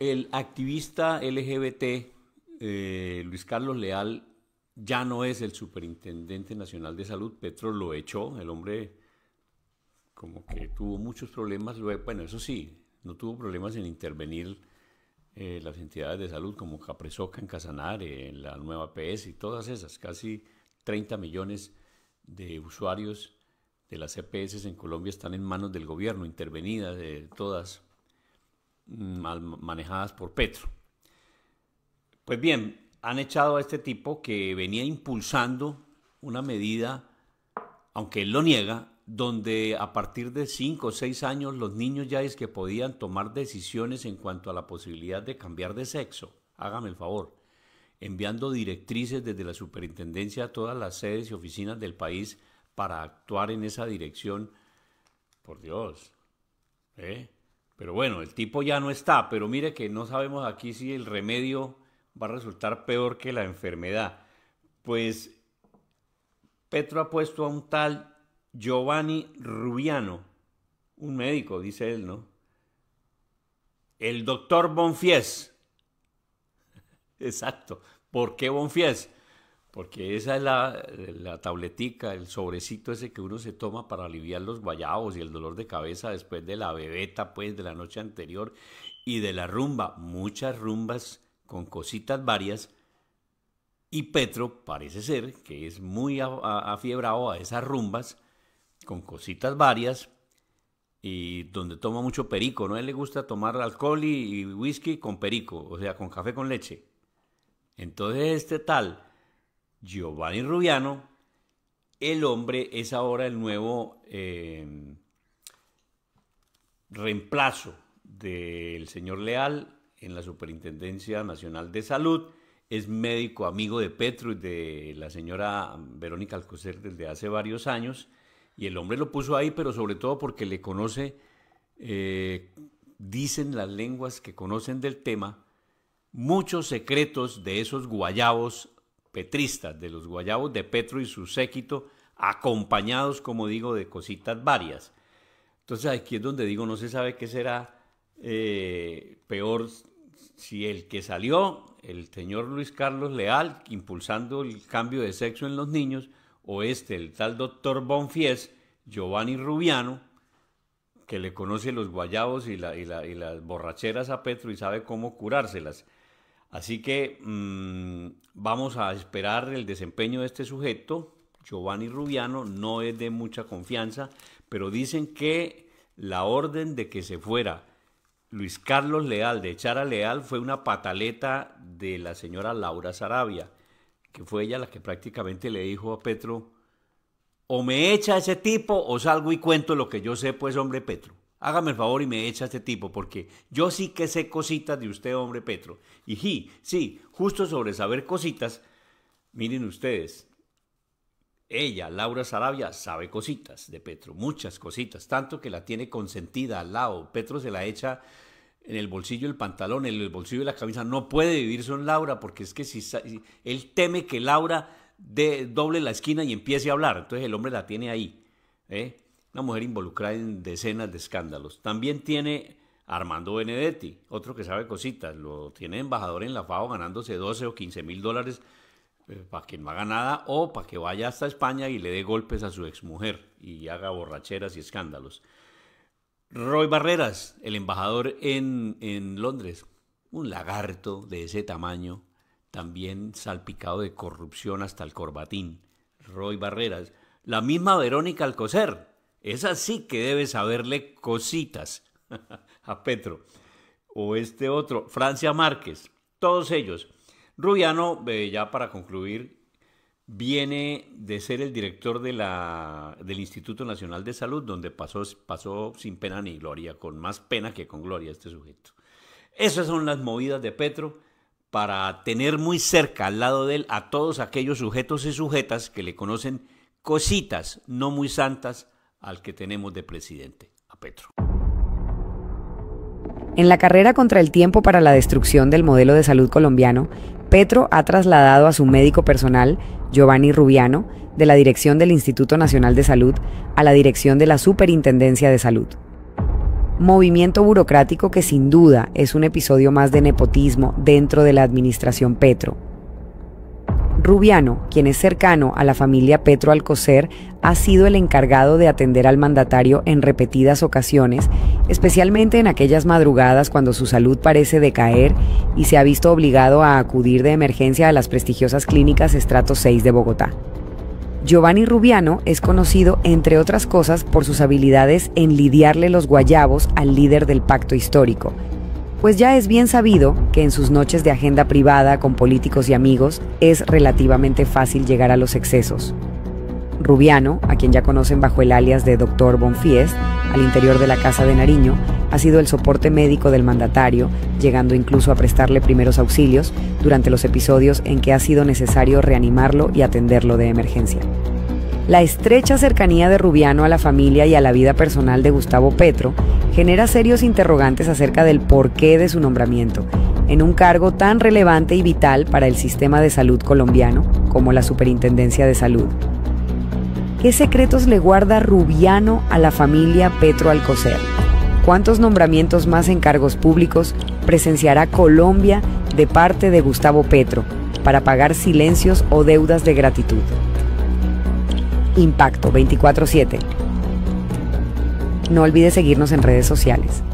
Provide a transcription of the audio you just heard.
El activista LGBT eh, Luis Carlos Leal ya no es el superintendente nacional de salud. Petro lo echó. El hombre como que tuvo muchos problemas. Bueno, eso sí, no tuvo problemas en intervenir eh, las entidades de salud como Capresoca en Casanare, en la nueva PS y todas esas. Casi 30 millones de usuarios de las EPS en Colombia están en manos del gobierno, intervenidas de todas manejadas por Petro. Pues bien, han echado a este tipo que venía impulsando una medida, aunque él lo niega, donde a partir de 5 o 6 años los niños ya es que podían tomar decisiones en cuanto a la posibilidad de cambiar de sexo. Hágame el favor. Enviando directrices desde la superintendencia a todas las sedes y oficinas del país para actuar en esa dirección. Por Dios. ¿eh? Pero bueno, el tipo ya no está, pero mire que no sabemos aquí si el remedio va a resultar peor que la enfermedad. Pues Petro ha puesto a un tal Giovanni Rubiano, un médico, dice él, ¿no? El doctor Bonfies. Exacto. ¿Por qué Bonfies? Porque esa es la, tabletica, el sobrecito ese que uno se toma para aliviar los guayabos y el dolor de cabeza después de la bebeta, pues, de la noche anterior y de la rumba. Muchas rumbas con cositas varias. Y Petro parece ser que es muy afiebrado a esas rumbas con cositas varias y donde toma mucho perico. No él le gusta tomar alcohol y whisky con perico, o sea, con café con leche. Entonces este tal Giovanni Rubiano, el hombre es ahora el nuevo eh, reemplazo del señor Leal en la Superintendencia Nacional de Salud. Es médico amigo de Petro y de la señora Verónica Alcocer desde hace varios años. Y el hombre lo puso ahí, pero sobre todo porque le conoce, eh, dicen las lenguas que conocen del tema, muchos secretos de esos guayabos petristas, de los guayabos de Petro y su séquito, acompañados, como digo, de cositas varias. Entonces aquí es donde digo, no se sabe qué será eh, peor si el que salió, el señor Luis Carlos Leal, impulsando el cambio de sexo en los niños, o este, el tal doctor Bonfies, Giovanni Rubiano, que le conoce los guayabos y las borracheras a Petro y sabe cómo curárselas. Así que mm, vamos a esperar el desempeño de este sujeto. Giovanni Rubiano no es de mucha confianza, pero dicen que la orden de que se fuera Luis Carlos Leal, de echar a Leal, fue una pataleta de la señora Laura Sarabia, que fue ella la que prácticamente le dijo a Petro, o me echa ese tipo o salgo y cuento lo que yo sé, pues hombre Petro hágame el favor y me echa a este tipo, porque yo sí que sé cositas de usted, hombre Petro. Y sí, sí, justo sobre saber cositas, miren ustedes, ella, Laura Sarabia, sabe cositas de Petro, muchas cositas, tanto que la tiene consentida al lado. Petro se la echa en el bolsillo del pantalón, en el bolsillo de la camisa. No puede vivir sin Laura, porque es que si, él teme que Laura doble la esquina y empiece a hablar. Entonces el hombre la tiene ahí. ¿eh? una mujer involucrada en decenas de escándalos. También tiene Armando Benedetti, otro que sabe cositas, lo tiene embajador en la FAO ganándose 12 o 15 mil dólares eh, para que no haga nada o para que vaya hasta España y le dé golpes a su exmujer y haga borracheras y escándalos. Roy Barreras, el embajador en, en Londres, un lagarto de ese tamaño, también salpicado de corrupción hasta el corbatín. Roy Barreras, la misma Verónica Alcocer, es así que debe saberle cositas a Petro. O este otro, Francia Márquez, todos ellos. Rubiano, eh, ya para concluir, viene de ser el director del Instituto Nacional de Salud, donde pasó, pasó sin pena ni gloria, con más pena que con gloria este sujeto. Esas son las movidas de Petro para tener muy cerca al lado de él a todos aquellos sujetos y sujetas que le conocen cositas no muy santas al que tenemos de presidente, a Petro. En la carrera contra el tiempo para la destrucción del modelo de salud colombiano, Petro ha trasladado a su médico personal, Giovanni Rubiano, de la dirección del Instituto Nacional de Salud a la dirección de la Superintendencia de Salud. Movimiento burocrático que sin duda es un episodio más de nepotismo dentro de la administración Petro, Rubiano, quien es cercano a la familia Petro Alcocer, ha sido el encargado de atender al mandatario en repetidas ocasiones, especialmente en aquellas madrugadas cuando su salud parece decaer y se ha visto obligado a acudir de emergencia a las prestigiosas clínicas Estrato 6 de Bogotá. Giovanni Rubiano es conocido, entre otras cosas, por sus habilidades en lidiarle los guayabos al líder del pacto histórico, pues ya es bien sabido que en sus noches de agenda privada con políticos y amigos es relativamente fácil llegar a los excesos. Rubiano, a quien ya conocen bajo el alias de Dr. Bonfies, al interior de la Casa de Nariño, ha sido el soporte médico del mandatario, llegando incluso a prestarle primeros auxilios durante los episodios en que ha sido necesario reanimarlo y atenderlo de emergencia. La estrecha cercanía de Rubiano a la familia y a la vida personal de Gustavo Petro genera serios interrogantes acerca del porqué de su nombramiento en un cargo tan relevante y vital para el sistema de salud colombiano como la Superintendencia de Salud. ¿Qué secretos le guarda Rubiano a la familia Petro Alcocer? ¿Cuántos nombramientos más en cargos públicos presenciará Colombia de parte de Gustavo Petro para pagar silencios o deudas de gratitud? Impacto 24-7. No olvides seguirnos en redes sociales.